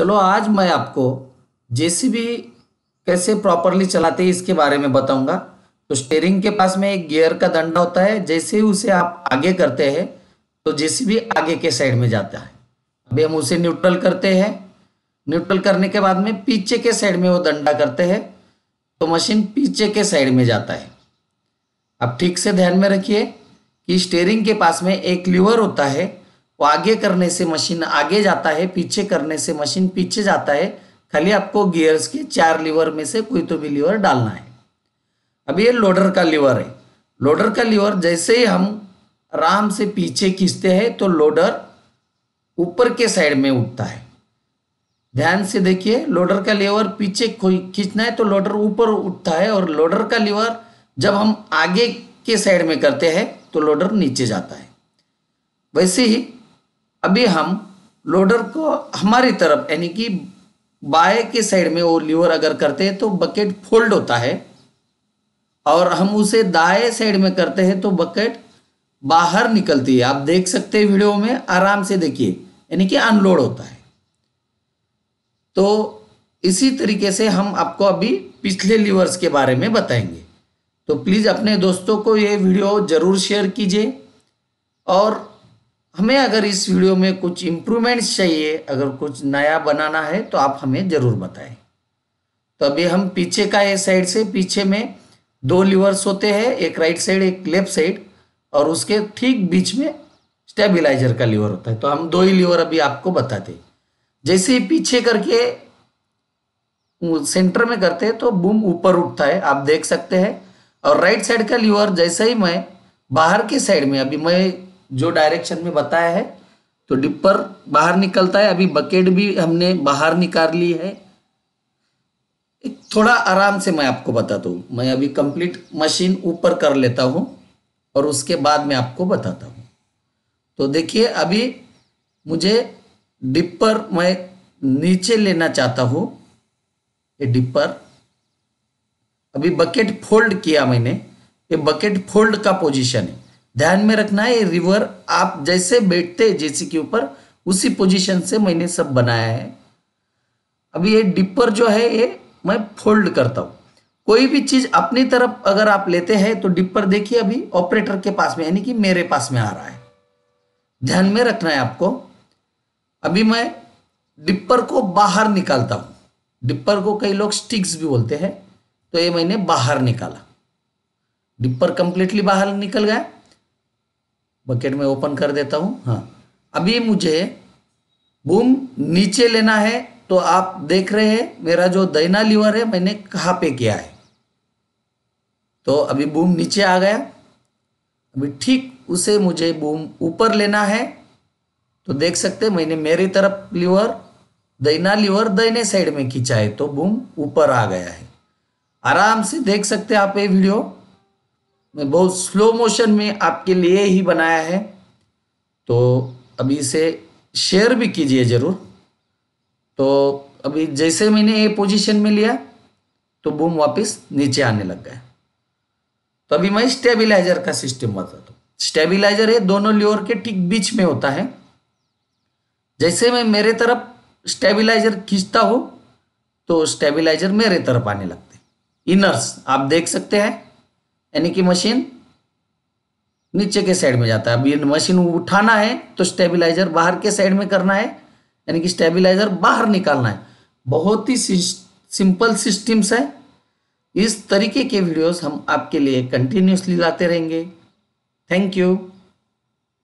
चलो आज मैं आपको जेसीबी कैसे प्रॉपरली चलाते हैं इसके बारे में बताऊंगा तो स्टेयरिंग के पास में एक गियर का डंडा होता है जैसे ही उसे आप आगे करते हैं तो जेसीबी आगे के साइड में जाता है अभी हम उसे न्यूट्रल करते हैं न्यूट्रल करने के बाद में पीछे के साइड में वो दंडा करते हैं तो मशीन पीछे के साइड में जाता है आप ठीक से ध्यान में रखिए कि स्टेयरिंग के पास में एक लीवर होता है तो आगे करने से मशीन आगे जाता है पीछे करने से मशीन पीछे जाता है खाली आपको गियर्स के चार लीवर में से कोई तो भी लीवर डालना है अभी ये लोडर का लीवर है लोडर का लीवर जैसे ही हम आराम से पीछे खींचते हैं तो लोडर ऊपर के साइड में उठता है ध्यान से देखिए लोडर का लीवर पीछे खींचना है तो लोडर ऊपर उठता है और लोडर का लीवर जब हम आगे के साइड में करते हैं तो लोडर नीचे जाता है वैसे ही अभी हम लोडर को हमारी तरफ यानी कि बाय के साइड में वो लीवर अगर करते हैं तो बकेट फोल्ड होता है और हम उसे दाएं साइड में करते हैं तो बकेट बाहर निकलती है आप देख सकते हैं वीडियो में आराम से देखिए यानी कि अनलोड होता है तो इसी तरीके से हम आपको अभी पिछले लीवर्स के बारे में बताएंगे तो प्लीज़ अपने दोस्तों को ये वीडियो ज़रूर शेयर कीजिए और हमें अगर इस वीडियो में कुछ इम्प्रूवमेंट्स चाहिए अगर कुछ नया बनाना है तो आप हमें ज़रूर बताएं तो अभी हम पीछे का ये साइड से पीछे में दो लीवर्स होते हैं एक राइट साइड एक लेफ्ट साइड और उसके ठीक बीच में स्टेबिलाइजर का लीवर होता है तो हम दो ही लीवर अभी आपको बताते जैसे ही पीछे करके सेंटर में करते हैं तो बूम ऊपर उठता है आप देख सकते हैं और राइट साइड का लीवर जैसे ही मैं बाहर के साइड में अभी मैं जो डायरेक्शन में बताया है तो डिपर बाहर निकलता है अभी बकेट भी हमने बाहर निकाल ली है थोड़ा आराम से मैं आपको बताता हूँ मैं अभी कंप्लीट मशीन ऊपर कर लेता हूँ और उसके बाद मैं आपको बताता हूँ तो देखिए अभी मुझे डिपर मैं नीचे लेना चाहता हूँ ये डिपर अभी बकेट फोल्ड किया मैंने ये बकेट फोल्ड का पोजीशन है ध्यान में रखना है रिवर आप जैसे बैठते जेसी के ऊपर उसी पोजीशन से मैंने सब बनाया है अभी ये डिपर जो है ये मैं फोल्ड करता हूं कोई भी चीज अपनी तरफ अगर आप लेते हैं तो डिपर देखिए अभी ऑपरेटर के पास में यानी कि मेरे पास में आ रहा है ध्यान में रखना है आपको अभी मैं डिपर को बाहर निकालता हूं डिपर को कई लोग स्टिक्स भी बोलते हैं तो ये मैंने बाहर निकाला डिपर कंप्लीटली बाहर निकल गया बकेट में ओपन कर देता हूँ हाँ अभी मुझे बूम नीचे लेना है तो आप देख रहे हैं मेरा जो दैना लीवर है मैंने कहाँ पे किया है तो अभी बूम नीचे आ गया अभी ठीक उसे मुझे बूम ऊपर लेना है तो देख सकते मैंने मेरी तरफ लीवर दैना लीवर दैने साइड में खींचा है तो बूम ऊपर आ गया है आराम से देख सकते आप ये वीडियो बहुत स्लो मोशन में आपके लिए ही बनाया है तो अभी इसे शेयर भी कीजिए ज़रूर तो अभी जैसे मैंने ये पोजीशन में लिया तो बूम वापस नीचे आने लग गया तो अभी मैं स्टेबिलाइजर का सिस्टम बताता हूँ स्टेबिलाइजर ये दोनों लियोर के ठीक बीच में होता है जैसे मैं मेरे तरफ स्टेबिलाइजर खींचता हूँ तो स्टेबिलाइजर मेरे तरफ आने लगते इनर्स आप देख सकते हैं यानी कि मशीन नीचे के साइड में जाता है अब ये मशीन उठाना है तो स्टेबिलाइजर बाहर के साइड में करना है यानी कि स्टेबिलाईजर बाहर निकालना है बहुत ही सिंपल सिस्टम्स है इस तरीके के वीडियोस हम आपके लिए कंटिन्यूसली लाते रहेंगे थैंक यू